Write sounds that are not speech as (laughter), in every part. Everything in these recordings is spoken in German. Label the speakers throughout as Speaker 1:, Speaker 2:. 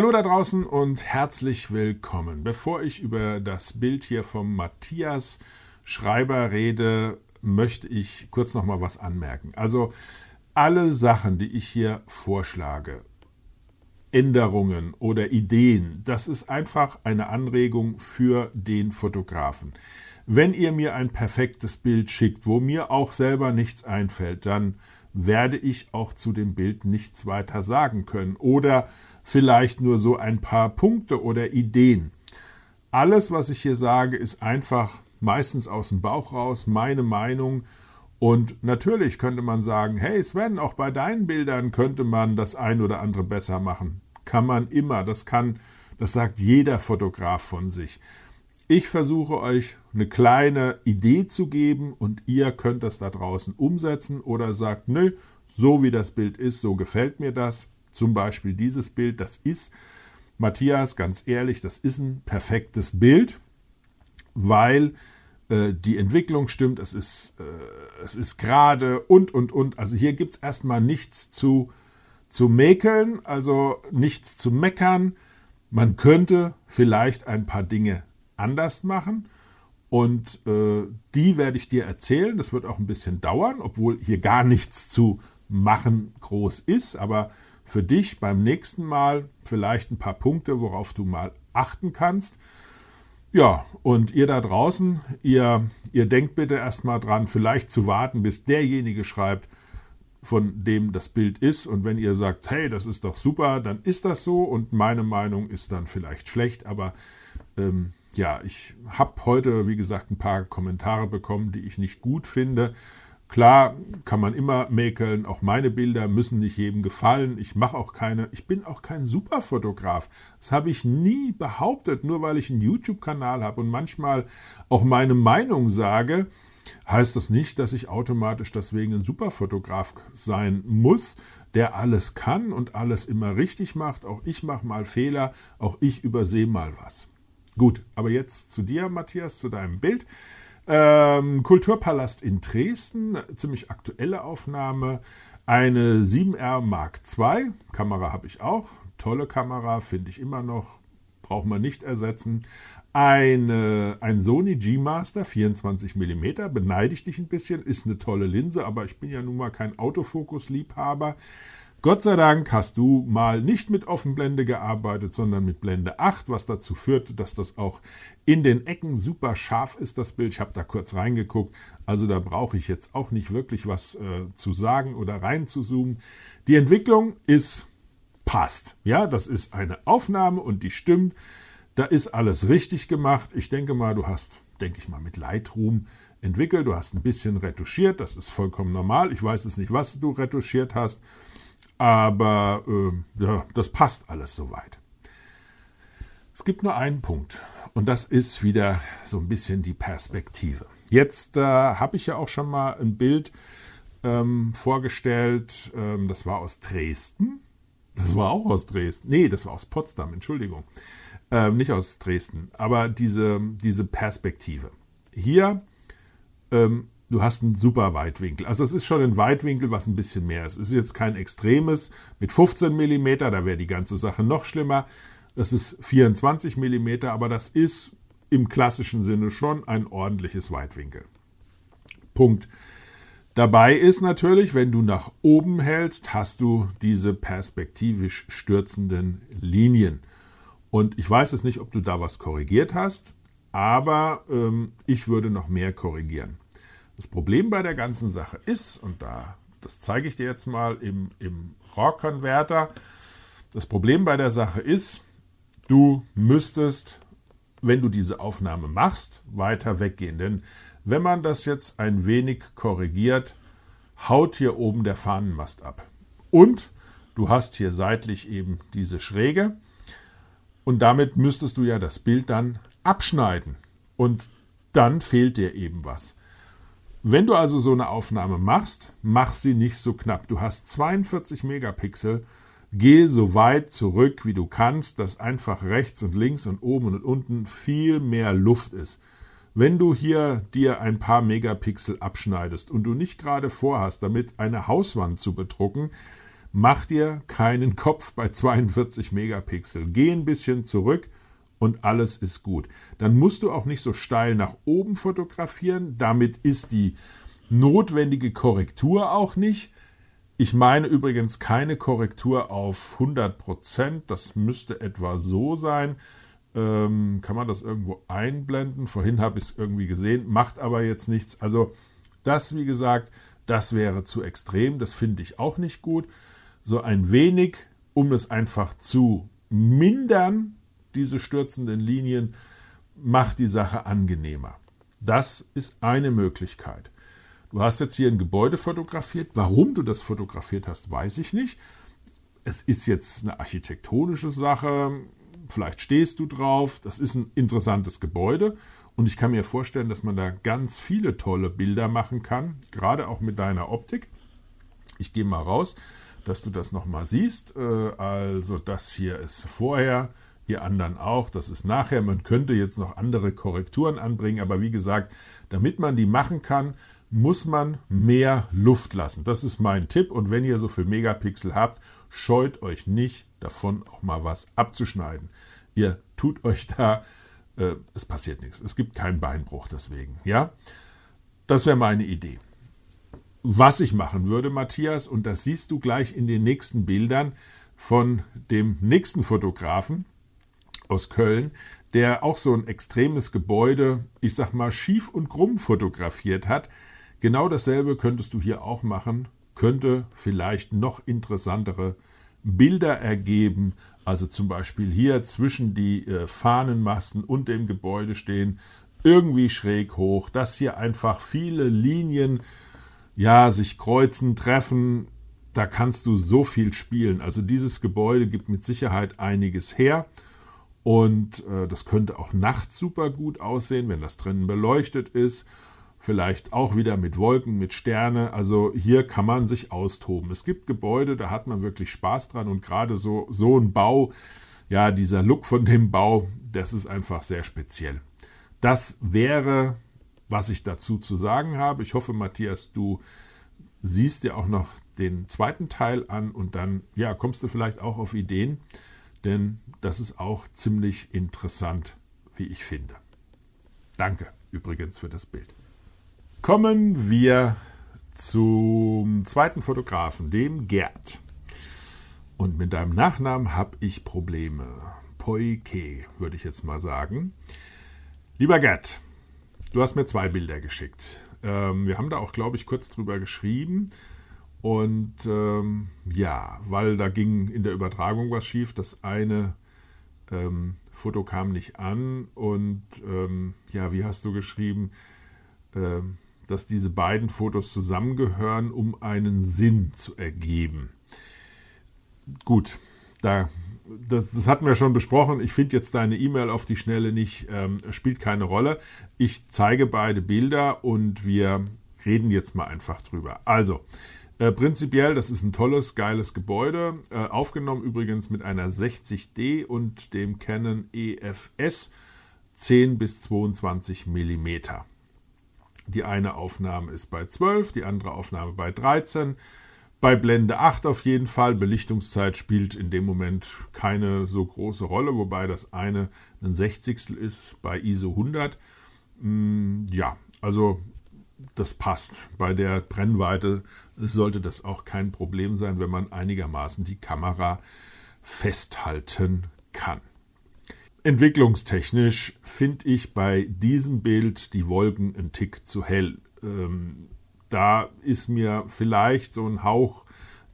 Speaker 1: Hallo da draußen und herzlich willkommen. Bevor ich über das Bild hier vom Matthias Schreiber rede, möchte ich kurz noch mal was anmerken. Also alle Sachen, die ich hier vorschlage, Änderungen oder Ideen, das ist einfach eine Anregung für den Fotografen. Wenn ihr mir ein perfektes Bild schickt, wo mir auch selber nichts einfällt, dann werde ich auch zu dem Bild nichts weiter sagen können. Oder vielleicht nur so ein paar Punkte oder Ideen. Alles, was ich hier sage, ist einfach meistens aus dem Bauch raus, meine Meinung. Und natürlich könnte man sagen, hey Sven, auch bei deinen Bildern könnte man das ein oder andere besser machen. Kann man immer, das kann, das sagt jeder Fotograf von sich. Ich versuche euch eine kleine Idee zu geben und ihr könnt das da draußen umsetzen oder sagt, nö, so wie das Bild ist, so gefällt mir das. Zum Beispiel dieses Bild, das ist, Matthias, ganz ehrlich, das ist ein perfektes Bild, weil äh, die Entwicklung stimmt, es ist, äh, ist gerade und, und, und. Also hier gibt es erstmal nichts zu, zu mäkeln, also nichts zu meckern. Man könnte vielleicht ein paar Dinge anders machen. Und äh, die werde ich dir erzählen. Das wird auch ein bisschen dauern, obwohl hier gar nichts zu machen groß ist. Aber für dich beim nächsten Mal vielleicht ein paar Punkte, worauf du mal achten kannst. Ja, und ihr da draußen, ihr, ihr denkt bitte erstmal dran, vielleicht zu warten, bis derjenige schreibt, von dem das Bild ist. Und wenn ihr sagt, hey, das ist doch super, dann ist das so und meine Meinung ist dann vielleicht schlecht. Aber ähm, ja, ich habe heute, wie gesagt, ein paar Kommentare bekommen, die ich nicht gut finde. Klar kann man immer mäkeln, auch meine Bilder müssen nicht jedem gefallen. Ich mache auch keine, ich bin auch kein Superfotograf. Das habe ich nie behauptet, nur weil ich einen YouTube-Kanal habe und manchmal auch meine Meinung sage, heißt das nicht, dass ich automatisch deswegen ein Superfotograf sein muss, der alles kann und alles immer richtig macht. Auch ich mache mal Fehler, auch ich übersehe mal was. Gut, aber jetzt zu dir, Matthias, zu deinem Bild. Ähm, Kulturpalast in Dresden, ziemlich aktuelle Aufnahme. Eine 7R Mark II, Kamera habe ich auch. Tolle Kamera, finde ich immer noch. Braucht man nicht ersetzen. Eine, ein Sony G-Master 24 mm, beneide ich dich ein bisschen, ist eine tolle Linse, aber ich bin ja nun mal kein Autofokus-Liebhaber. Gott sei Dank hast du mal nicht mit Offenblende gearbeitet, sondern mit Blende 8, was dazu führt, dass das auch in den Ecken super scharf ist das Bild. Ich habe da kurz reingeguckt. Also da brauche ich jetzt auch nicht wirklich was äh, zu sagen oder rein zu zoomen. Die Entwicklung ist passt. Ja, das ist eine Aufnahme und die stimmt. Da ist alles richtig gemacht. Ich denke mal, du hast, denke ich mal, mit Lightroom entwickelt. Du hast ein bisschen retuschiert. Das ist vollkommen normal. Ich weiß es nicht, was du retuschiert hast. Aber äh, ja, das passt alles soweit. Es gibt nur einen Punkt, und das ist wieder so ein bisschen die Perspektive. Jetzt äh, habe ich ja auch schon mal ein Bild ähm, vorgestellt. Ähm, das war aus Dresden. Das war auch aus Dresden. Nee, das war aus Potsdam, Entschuldigung. Ähm, nicht aus Dresden. Aber diese, diese Perspektive. Hier, ähm, du hast einen super Weitwinkel. Also es ist schon ein Weitwinkel, was ein bisschen mehr ist. Es ist jetzt kein extremes mit 15 Millimeter. da wäre die ganze Sache noch schlimmer. Das ist 24 mm, aber das ist im klassischen Sinne schon ein ordentliches Weitwinkel. Punkt. Dabei ist natürlich, wenn du nach oben hältst, hast du diese perspektivisch stürzenden Linien. Und ich weiß es nicht, ob du da was korrigiert hast, aber ähm, ich würde noch mehr korrigieren. Das Problem bei der ganzen Sache ist, und da, das zeige ich dir jetzt mal im, im RAW-Converter, das Problem bei der Sache ist, Du müsstest, wenn du diese Aufnahme machst, weiter weggehen. Denn wenn man das jetzt ein wenig korrigiert, haut hier oben der Fahnenmast ab. Und du hast hier seitlich eben diese Schräge. Und damit müsstest du ja das Bild dann abschneiden. Und dann fehlt dir eben was. Wenn du also so eine Aufnahme machst, mach sie nicht so knapp. Du hast 42 Megapixel Geh so weit zurück, wie du kannst, dass einfach rechts und links und oben und unten viel mehr Luft ist. Wenn du hier dir ein paar Megapixel abschneidest und du nicht gerade vorhast, damit eine Hauswand zu bedrucken, mach dir keinen (laughs) Kopf bei 42 Megapixel. Geh ein bisschen zurück und alles ist gut. Dann musst du auch nicht so steil nach oben fotografieren. Damit ist die notwendige Korrektur auch nicht. Ich meine übrigens keine Korrektur auf 100 Prozent. Das müsste etwa so sein. Ähm, kann man das irgendwo einblenden? Vorhin habe ich es irgendwie gesehen, macht aber jetzt nichts. Also das, wie gesagt, das wäre zu extrem. Das finde ich auch nicht gut. So ein wenig, um es einfach zu mindern, diese stürzenden Linien, macht die Sache angenehmer. Das ist eine Möglichkeit. Du hast jetzt hier ein Gebäude fotografiert. Warum du das fotografiert hast, weiß ich nicht. Es ist jetzt eine architektonische Sache. Vielleicht stehst du drauf. Das ist ein interessantes Gebäude. Und ich kann mir vorstellen, dass man da ganz viele tolle Bilder machen kann. Gerade auch mit deiner Optik. Ich gehe mal raus, dass du das nochmal siehst. Äh, also das hier ist vorher ihr anderen auch. Das ist nachher. Man könnte jetzt noch andere Korrekturen anbringen, aber wie gesagt, damit man die machen kann, muss man mehr Luft lassen. Das ist mein Tipp. Und wenn ihr so viel Megapixel habt, scheut euch nicht davon, auch mal was abzuschneiden. Ihr tut euch da, äh, es passiert nichts. Es gibt keinen Beinbruch deswegen. Ja, das wäre meine Idee. Was ich machen würde, Matthias, und das siehst du gleich in den nächsten Bildern von dem nächsten Fotografen aus Köln, der auch so ein extremes Gebäude, ich sag mal, schief und krumm fotografiert hat Genau dasselbe könntest du hier auch machen, könnte vielleicht noch interessantere Bilder ergeben. Also zum Beispiel hier zwischen die äh, Fahnenmasten und dem Gebäude stehen, irgendwie schräg hoch, dass hier einfach viele Linien ja sich kreuzen, treffen. Da kannst du so viel spielen. Also dieses Gebäude gibt mit Sicherheit einiges her. Und äh, das könnte auch nachts super gut aussehen, wenn das drinnen beleuchtet ist vielleicht auch wieder mit Wolken, mit Sterne. Also hier kann man sich austoben. Es gibt Gebäude, da hat man wirklich Spaß dran und gerade so, so ein Bau, ja, dieser Look von dem Bau, das ist einfach sehr speziell. Das wäre, was ich dazu zu sagen habe. Ich hoffe, Matthias, du siehst dir auch noch den zweiten Teil an und dann, ja, kommst du vielleicht auch auf Ideen, denn das ist auch ziemlich interessant, wie ich finde. Danke übrigens für das Bild. Kommen wir zum zweiten Fotografen, dem Gerd. Und mit deinem Nachnamen habe ich Probleme. Poike, würde ich jetzt mal sagen. Lieber Gerd, du hast mir zwei Bilder geschickt. Ähm, wir haben da auch, glaube ich, kurz drüber geschrieben. Und ähm, ja, weil da ging in der Übertragung was schief. Das eine ähm, Foto kam nicht an. Und ähm, ja, wie hast du geschrieben? Ähm, dass diese beiden Fotos zusammengehören, um einen Sinn zu ergeben. Gut, da, das, das hatten wir schon besprochen. Ich finde jetzt deine E-Mail auf die Schnelle nicht, ähm, spielt keine Rolle. Ich zeige beide Bilder und wir reden jetzt mal einfach drüber. Also, äh, prinzipiell, das ist ein tolles, geiles Gebäude. Äh, aufgenommen übrigens mit einer 60D und dem Canon EFS 10 bis 22 Millimeter. Die eine Aufnahme ist bei 12, die andere Aufnahme bei 13. Bei Blende 8 auf jeden Fall. Belichtungszeit spielt in dem Moment keine so große Rolle, wobei das eine ein Sechzigstel ist bei ISO 100. Mm, ja, also das passt. Bei der Brennweite sollte das auch kein Problem sein, wenn man einigermaßen die Kamera festhalten kann. Entwicklungstechnisch finde ich bei diesem Bild die Wolken ein Tick zu hell. Ähm, da ist mir vielleicht so ein Hauch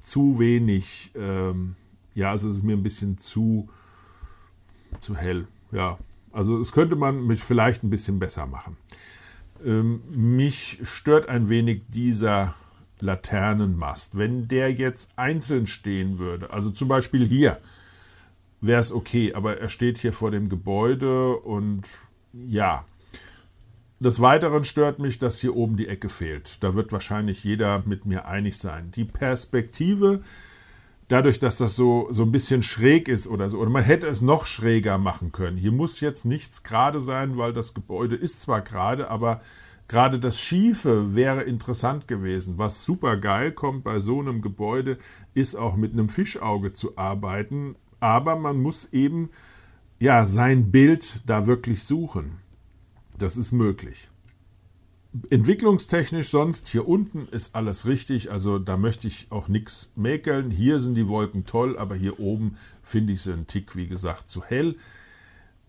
Speaker 1: zu wenig, ähm, ja, also es ist mir ein bisschen zu, zu hell, ja. Also es könnte man mich vielleicht ein bisschen besser machen. Ähm, mich stört ein wenig dieser Laternenmast. Wenn der jetzt einzeln stehen würde, also zum Beispiel hier, wäre es okay. Aber er steht hier vor dem Gebäude und ja. Des Weiteren stört mich, dass hier oben die Ecke fehlt. Da wird wahrscheinlich jeder mit mir einig sein. Die Perspektive, dadurch, dass das so, so ein bisschen schräg ist oder so, oder man hätte es noch schräger machen können. Hier muss jetzt nichts gerade sein, weil das Gebäude ist zwar gerade, aber Gerade das Schiefe wäre interessant gewesen. Was super geil kommt bei so einem Gebäude, ist auch mit einem Fischauge zu arbeiten aber man muss eben ja sein Bild da wirklich suchen. Das ist möglich. Entwicklungstechnisch sonst, hier unten ist alles richtig, also da möchte ich auch nichts mäkeln. Hier sind die Wolken toll, aber hier oben finde ich sie einen Tick, wie gesagt, zu hell.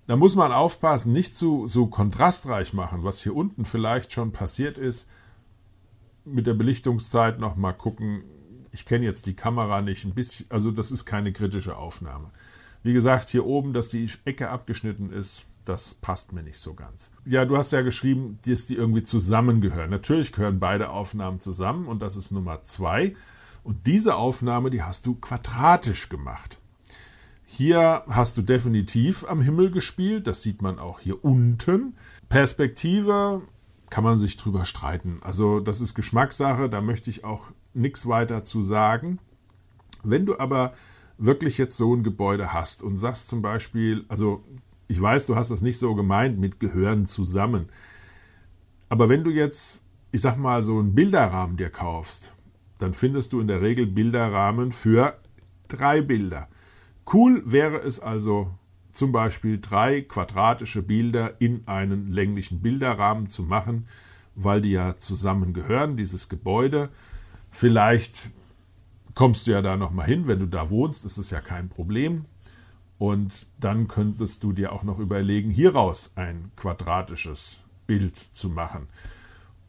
Speaker 1: Da muss man aufpassen, nicht zu so kontrastreich machen, was hier unten vielleicht schon passiert ist. Mit der Belichtungszeit nochmal gucken, ich kenne jetzt die Kamera nicht ein bisschen, also das ist keine kritische Aufnahme. Wie gesagt, hier oben, dass die Ecke abgeschnitten ist, das passt mir nicht so ganz. Ja, du hast ja geschrieben, dass die irgendwie zusammengehören. Natürlich gehören beide Aufnahmen zusammen und das ist Nummer zwei. Und diese Aufnahme, die hast du quadratisch gemacht. Hier hast du definitiv am Himmel gespielt, das sieht man auch hier unten. Perspektive kann man sich drüber streiten. Also das ist Geschmackssache, da möchte ich auch nichts weiter zu sagen. Wenn du aber wirklich jetzt so ein Gebäude hast und sagst zum Beispiel, also ich weiß, du hast das nicht so gemeint mit Gehören zusammen, aber wenn du jetzt, ich sag mal, so einen Bilderrahmen dir kaufst, dann findest du in der Regel Bilderrahmen für drei Bilder. Cool wäre es also zum Beispiel drei quadratische Bilder in einen länglichen Bilderrahmen zu machen, weil die ja zusammengehören, dieses Gebäude. Vielleicht kommst du ja da nochmal hin, wenn du da wohnst, ist es ja kein Problem. Und dann könntest du dir auch noch überlegen, hieraus ein quadratisches Bild zu machen.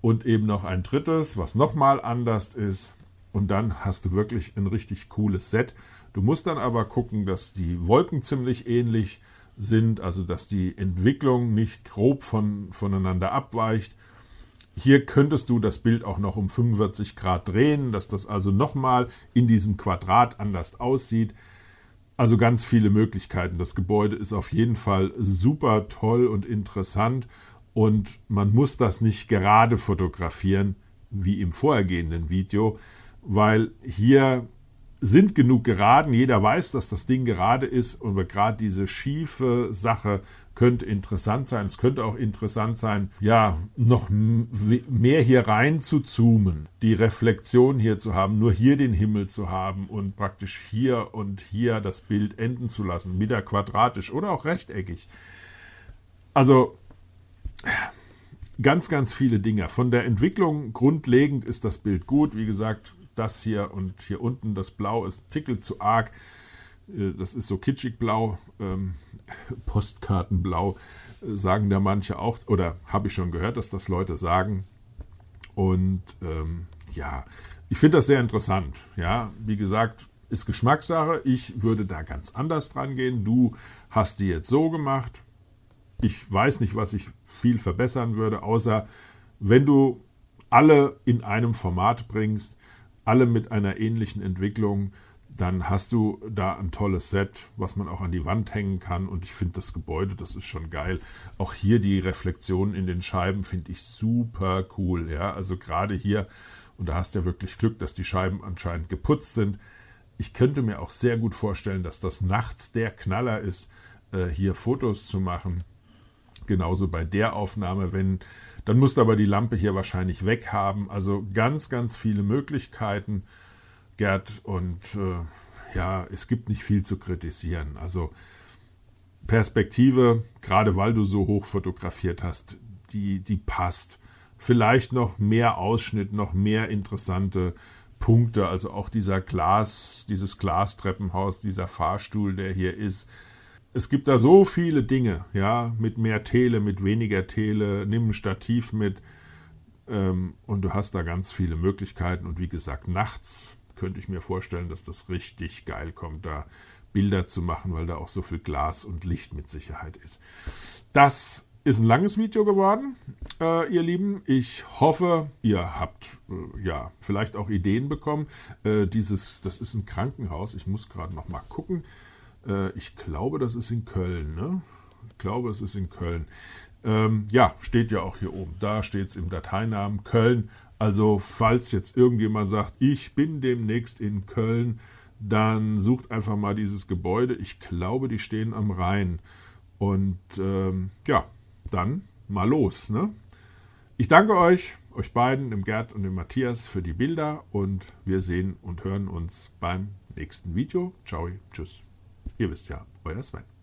Speaker 1: Und eben noch ein drittes, was nochmal anders ist. Und dann hast du wirklich ein richtig cooles Set. Du musst dann aber gucken, dass die Wolken ziemlich ähnlich sind, also dass die Entwicklung nicht grob von, voneinander abweicht hier könntest du das Bild auch noch um 45 Grad drehen, dass das also nochmal in diesem Quadrat anders aussieht. Also ganz viele Möglichkeiten. Das Gebäude ist auf jeden Fall super toll und interessant und man muss das nicht gerade fotografieren wie im vorhergehenden Video, weil hier sind genug geraden. Jeder weiß, dass das Ding gerade ist und gerade diese schiefe Sache könnte interessant sein. Es könnte auch interessant sein, ja, noch mehr hier rein zu zoomen, die Reflexion hier zu haben, nur hier den Himmel zu haben und praktisch hier und hier das Bild enden zu lassen, wieder quadratisch oder auch rechteckig. Also ganz, ganz viele Dinge. Von der Entwicklung grundlegend ist das Bild gut. Wie gesagt, das hier und hier unten, das Blau ist tickel zu arg. Äh, das ist so kitschig blau, ähm, (laughs) Postkartenblau, äh, sagen da manche auch, oder habe ich schon gehört, dass das Leute sagen. Und ähm, ja, ich finde das sehr interessant. Ja, wie gesagt, ist Geschmackssache. Ich würde da ganz anders dran gehen. Du hast die jetzt so gemacht. Ich weiß nicht, was ich viel verbessern würde, außer wenn du alle in einem Format bringst, alle mit einer ähnlichen Entwicklung, dann hast du da ein tolles Set, was man auch an die Wand hängen kann. Und ich finde das Gebäude, das ist schon geil. Auch hier die Reflexionen in den Scheiben finde ich super cool. Ja, also gerade hier, und da hast du ja wirklich Glück, dass die Scheiben anscheinend geputzt sind. Ich könnte mir auch sehr gut vorstellen, dass das nachts der Knaller ist, äh, hier Fotos zu machen. Genauso bei der Aufnahme, wenn dann musst du aber die Lampe hier wahrscheinlich weghaben. Also ganz, ganz viele Möglichkeiten, Gerd. Und äh, ja, es gibt nicht viel zu kritisieren. Also Perspektive, gerade weil du so hoch fotografiert hast, die, die passt. Vielleicht noch mehr Ausschnitt, noch mehr interessante Punkte. Also auch dieser Glas, dieses Glastreppenhaus, dieser Fahrstuhl, der hier ist es gibt da so viele Dinge, ja, mit mehr Tele, mit weniger Tele, nimm ein Stativ mit ähm, und du hast da ganz viele Möglichkeiten. Und wie gesagt, nachts könnte ich mir vorstellen, dass das richtig geil kommt, da Bilder zu machen, weil da auch so viel Glas und Licht mit Sicherheit ist. Das ist ein langes Video geworden, äh, ihr Lieben. Ich hoffe, ihr habt äh, ja vielleicht auch Ideen bekommen. Äh, dieses, das ist ein Krankenhaus. Ich muss gerade noch mal gucken. Äh, ich glaube, das ist in Köln. Ne? Ich glaube, es ist in Köln. Ähm, ja, steht ja auch hier oben. Da steht es im Dateinamen Köln. Also falls jetzt irgendjemand sagt, ich bin demnächst in Köln, dann sucht einfach mal dieses Gebäude. Ich glaube, die stehen am Rhein. Und ähm, ja, dann mal los. Ne? Ich danke euch, euch beiden, dem Gerd und dem Matthias, für die Bilder und wir sehen und hören uns beim nächsten Video. Ciao, tschüss. Ihr wisst ja, euer Sven.